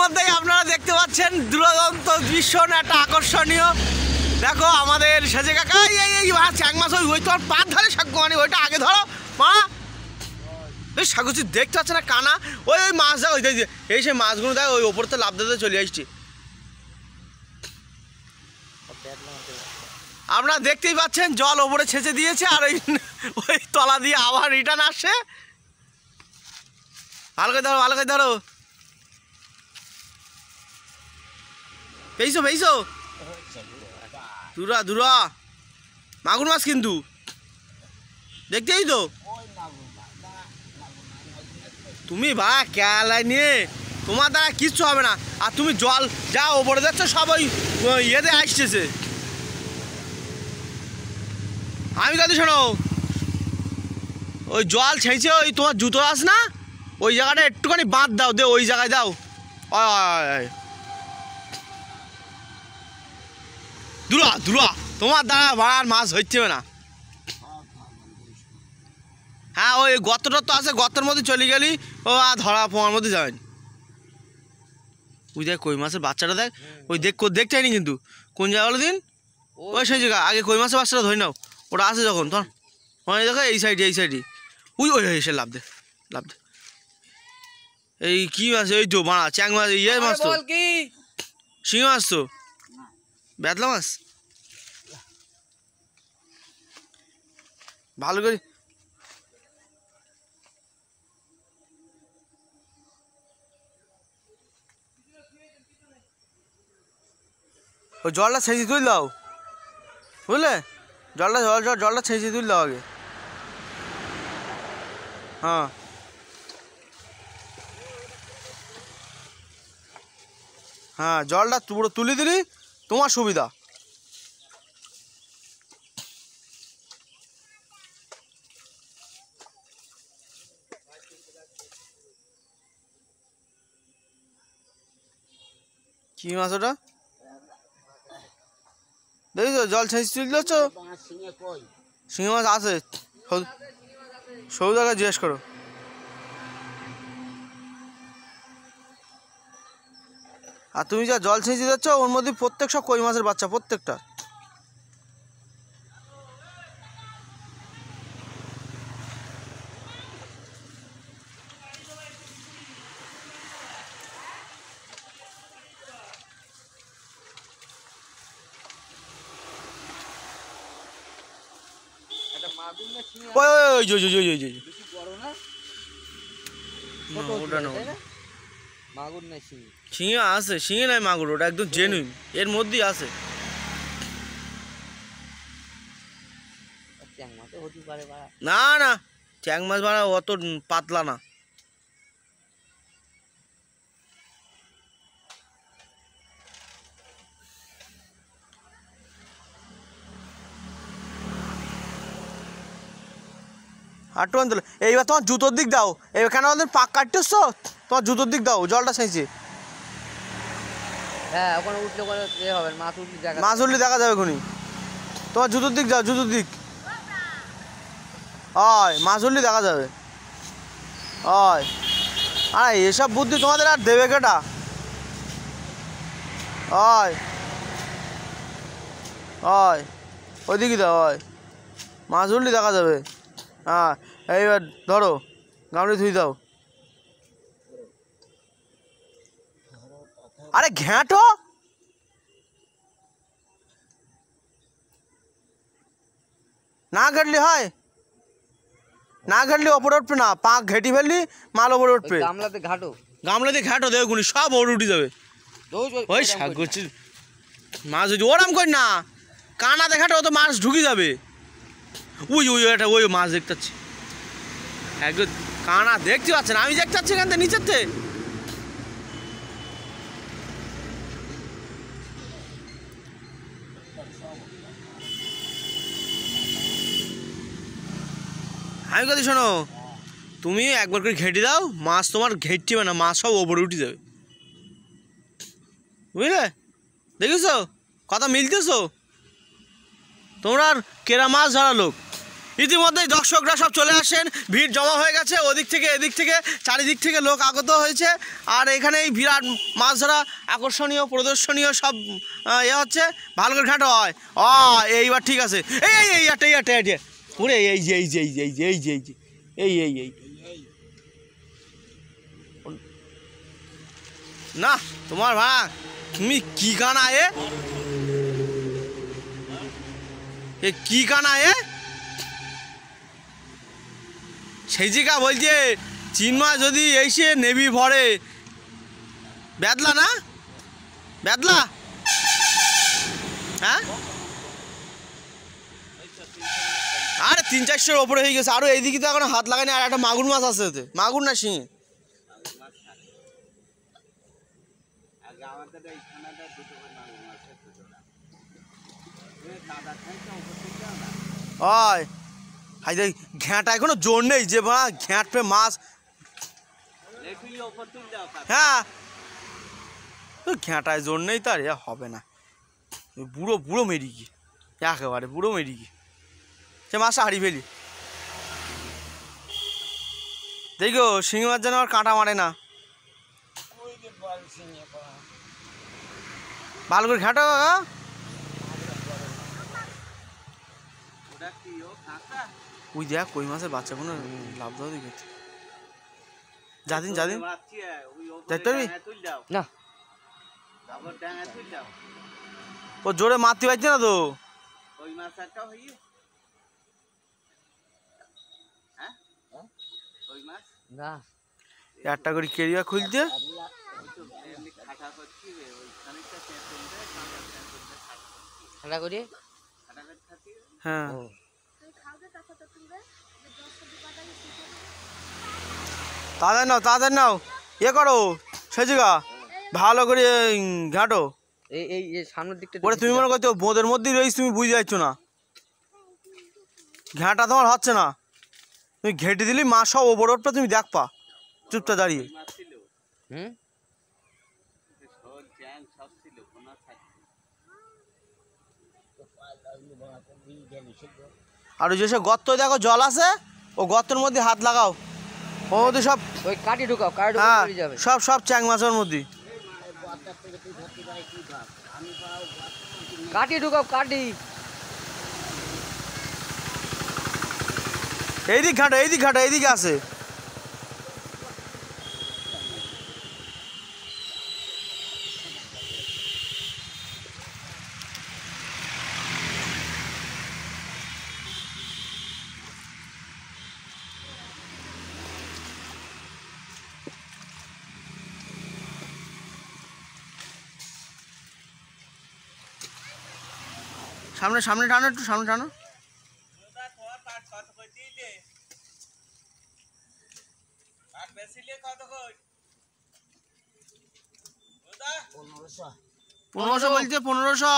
মধ্যেই আপনারা দেখতে পাচ্ছেন দুরন্ত ভীষণ একটা আকর্ষণীয় দেখো আমাদের সেজে কাকা এই এই মাছ এক মাছ ওই ওই তোমার পাঁচ ধরে মানে ওইটা আগে ধরো মা ওই শাকুচি দেখতে পাচ্ছে না কানা ওই ওই মাছ দেখো ওই এই সেই মাছগুলো দেখ ওই ওপর তো লাভ দিতে চলে আসছি আপনারা দেখতেই পাচ্ছেন জল ওপরে ছেঁচে দিয়েছে আর ওই ওই তলা দিয়ে আবার রিটার্ন আসে হালকা ধরো হালকা ধরো পেয়েছো পেয়েছো দূরা দূরা মাগুর মাছ কিন্তু দেখতেই তো তুমি ভা কেলাই নিয়ে তোমার দ্বারা কিচ্ছু হবে না আর তুমি জল যা ওপরে যাচ্ছ সব ওই ইয়েতে আসতেছে আমি কথা শোনো ওই জল ছেঁচে ওই তোমার জুতো আস না ওই জায়গাটা একটুখানি বাঁধ দাও দে ওই জায়গায় দাও হয় দুরা দুরা তোমার দ্বারা ভাড়ার মাছ হচ্ছে না হ্যাঁ ওই গতটা তো আছে গতর মধ্যে চলে গেলি ও আর ধরা ফোমার মধ্যে যাবেন ওই দেখ কই মাছের বাচ্চাটা দেখ ওই দেখ দেখতে হয়নি কিন্তু কোন জায়গা দিন ওই সেই জায়গা আগে কই মাছের বাচ্চাটা ধরে নাও ওটা আছে যখন তখন ওই দেখো এই সাইডে এই সাইডে ওই ওই সে লাভ দে লাভ দে এই কি মাছ এই তো বাড়া চ্যাং মাছ ইয়ে মাছ তো শিঙি মাছ তো বেদলা মাছ ভালো করে ও জলটা ছেঁচে তুলে দাও বুঝলে জলটা জল জল জলটা ছেঁচে তুলে দাও আগে হ্যাঁ হ্যাঁ জলটা পুরো তুলে দিলি তোমার সুবিধা কি মাছ ওটা দেখি তো জল ছেঁচি তুলছ শিঙে মাছ আছে সৌদাকে জিজ্ঞেস করো আর তুমি যা জল ছেঁচে যাচ্ছ ওর মধ্যে প্রত্যেক সব কই মাছের বাচ্চা প্রত্যেকটা ওই ওই ওই ওই ওই ওই ওই ওই ওই ওই ওই ওই মাগুর নাই শিঙি শিঙি আছে শিঙি নাই মাগুর ওটা একদম জেনুইন এর মধ্যেই আছে না না চ্যাং মাছ ভাড়া অত পাতলা না আটটু আনতে এইবার তোমার জুতোর দিক দাও এখানে আমাদের পাক কাটতেছ তো তোমার জুতোর দিক দাও জলটা সাইছে হ্যাঁ মাছ উঠলে দেখা যাবে খুনি তোমার জুতোর দিক যাও জুতোর দিক হয় মাছ উঠলে দেখা যাবে হয় আরে এসব বুদ্ধি তোমাদের আর দেবে কেটা হয় হয় ওই দাও হয় মাছ উঠলে দেখা যাবে হ্যাঁ এইবার ধরো গামড়ি ধুই দাও আরে ঘ্যাঁটো না ঘাটলি হয় না ঘাটলি ওপরে উঠবে না পা ঘেটি ফেললি মাল ওপরে উঠবে গামলাতে ঘাটো গামলাতে ঘাটো দেখুনি সব ওর উঠে যাবে ওই শাক মাছ ওরাম ওরম কর না কানাতে ঘাটো তো মাছ ঢুকে যাবে ওই ওই একটা ওই মাছ দেখতে পাচ্ছি একদম কানা দেখতে পাচ্ছেন আমি দেখতে পাচ্ছি এখান থেকে নিচের থেকে আমি কথা শোনো তুমি একবার করে ঘেঁটে দাও মাছ তোমার ঘেঁটবে না মাছ সব ওপরে উঠে যাবে বুঝলে দেখেছো কথা মিলতেছো তোমরা আর কেরা মাছ ধরা লোক ইতিমধ্যেই দর্শকরা সব চলে আসেন ভিড় জমা হয়ে গেছে ওদিক থেকে এদিক থেকে চারিদিক থেকে লোক আগত হয়েছে আর এখানে এই বিরাট মাছ ধরা আকর্ষণীয় প্রদর্শনীয় সব এ ইয়ে হচ্ছে ভালো করে ঘাট হয় অ এইবার ঠিক আছে এই এই এই আটে আটে আটে ওরে এই যে এই যে এই যে এই যে এই যে এই যে এই এই এই না তোমার ভা তুমি কি গানা এ কি গানা এ সেজিকা বলছে চিনমা যদি এসে নেবি ভরে বেদলা না বেদলা হ্যাঁ আরে তিন চারশোর ওপরে হয়ে গেছে আরও এইদিকে তো এখন হাত লাগানি আর একটা মাগুর মাছ আছে ওতে মাগুর না শিঙে হয় হাই দেখ ঘ্যাঁটা এখনো জোর নেই যে ভা ঘ্যাঁট পে মাছ হ্যাঁ ঘ্যাঁটায় জোর নেই তার এ হবে না বুড়ো বুড়ো মেরি মেরিকি একেবারে বুড়ো মেরি মেরিকি সে মাছটা হারিয়ে ফেলি দেখো শিঙি মাছ যেন আর কাঁটা মারে না ভালো করে ঘ্যাঁটা হ্যাঁ? ওই দেখ কই বাচ্চা বাচ্চাগুলো লাভ দাও দেখেছি যাদিন যাদিন দেখতে পারবি না ও জোরে মারতে পারছে না তো ওই মাছ একটা হইয়ে হ্যাঁ ওই না একটা করে কেরিয়া খুলতে হ্যাঁ তাদের নাও তাদের নাও ইয়ে করো সেজিগা ভালো করে ঘাঁটো এই এই সামনের দিকটা ওরে তুমি মনে করছো বোঁদের মধ্যেই রয়েছ তুমি বুঝে যাচ্ছ না ঘাঁটা তোমার হচ্ছে না তুমি ঘেটে দিলি মা সব ওপর ওপরটা তুমি দেখ পা চুপটা দাঁড়িয়ে হুম আর যেসব গর্ত দেখো জল আছে ও গর্তের মধ্যে হাত লাগাও ওর মধ্যে সব ওই কাটি ঢুকাও কাটি হ্যাঁ, যাবে সব সব চ্যাং মাছের মধ্যে কাটি ঢুকাও কাটি এইদিক ঘাটা এইদিক ঘাটা এইদিকে আছে সামনে সামনে টানো একটু সামনে টানো পনেরোশো বলছে পনেরোশো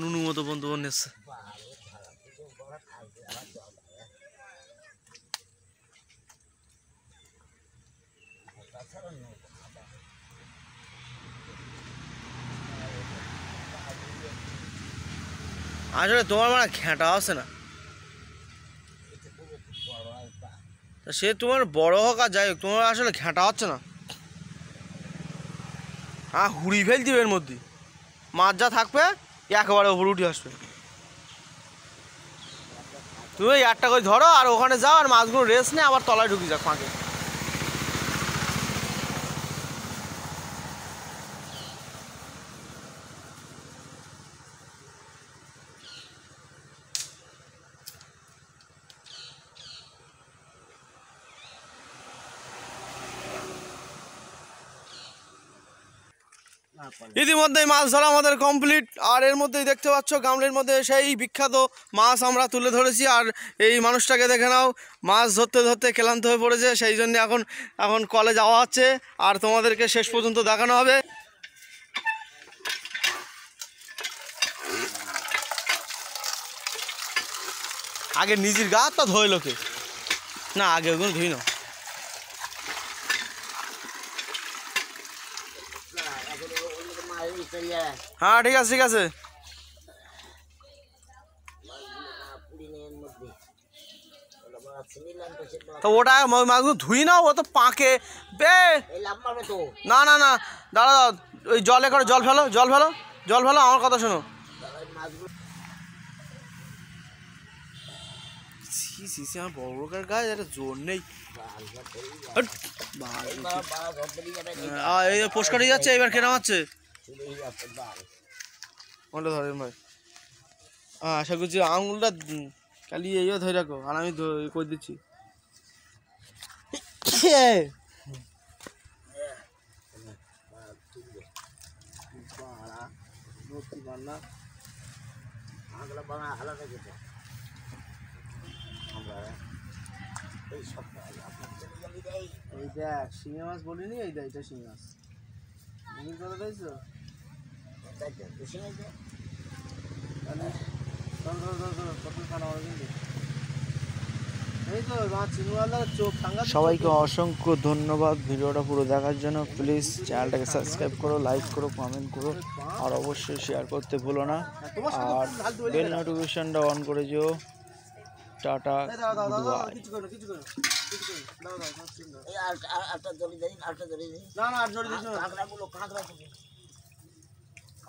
নুনু মতো বন্ধু বন্ধ আসলে তোমার মানে ঘ্যাঁটা আছে না সে তোমার বড় হোক আর যাই হোক তোমার আসলে ঘ্যাঁটা হচ্ছে না হ্যাঁ হুড়ি ফেল দিবে এর মধ্যে মাছ যা থাকবে একেবারে ওপরে উঠে আসবে তুমি একটা করে ধরো আর ওখানে যাও আর মাছগুলো রেস্ট নে আবার তলায় ঢুকি যাক ফাঁকে ইতিমধ্যেই মাছ ধরা আমাদের কমপ্লিট আর এর মধ্যেই দেখতে পাচ্ছ গামলের মধ্যে সেই বিখ্যাত মাছ আমরা তুলে ধরেছি আর এই মানুষটাকে দেখে নাও মাছ ধরতে ধরতে ক্লান্ত হয়ে পড়েছে সেই জন্য এখন এখন কলে যাওয়া হচ্ছে আর তোমাদেরকে শেষ পর্যন্ত দেখানো হবে আগে নিজের গা তো ধোয় লোকে না আগে ওগুলো ধুই না হ্যাঁ ঠিক আছে ঠিক আছে তো ওটা মাছগুলো ধুই না ও তো পাঁকে বে না না না দাদা ওই জলে করে জল ফেলো জল ফেলো জল ফেলো আমার কথা শোনো সিসি আমার বড় বড়কার গাছ একটা জোর নেই পোস্ট কাটিয়ে যাচ্ছে এবার কেনা হচ্ছে কোনটা ধরেন ভাই হ্যাঁ আশা করছি আঙুলটা খালি এইও ইয়ে ধরে রাখো আর আমি করে দিচ্ছি এই দেখ শিঙে মাছ বলিনি এইটা এটা শিঙে মাছ কথা তাইছো সবাইকে অসংখ্য ধন্যবাদ ভিডিওটা পুরো দেখার জন্য প্লিজ চ্যানেলটাকে সাবস্ক্রাইব করো লাইক করো কমেন্ট করো আর অবশ্যই শেয়ার করতে ভুলো না আর বেল নোটিফিকেশনটা অন করে যেও টাটা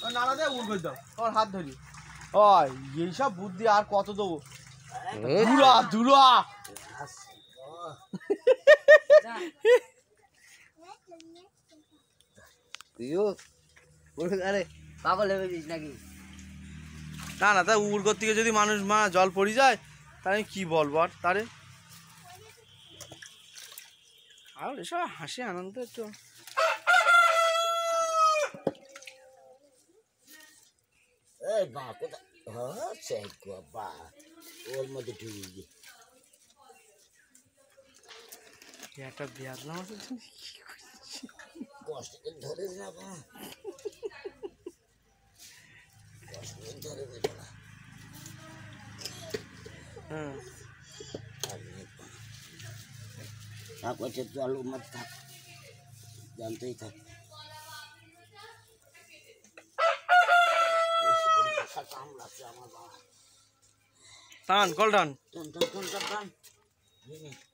আর কত দেবো গেছিস নাকি না না তা উড়গোর থেকে যদি মানুষ মা জল পড়ে যায় তাহলে কি বলবো আর তারে আর এসব হাসি আনন্দ হচ্ছে Ay, bako. Oh, seko ba. Ol mo de duyi. একটা বিয়ার নাম আছে কষ্ট ধরে siapa, বা কষ্ট ধরে siapa, aku aja terlalu metak jantai tak Tahan, call down. Tahan, tahan, Ini.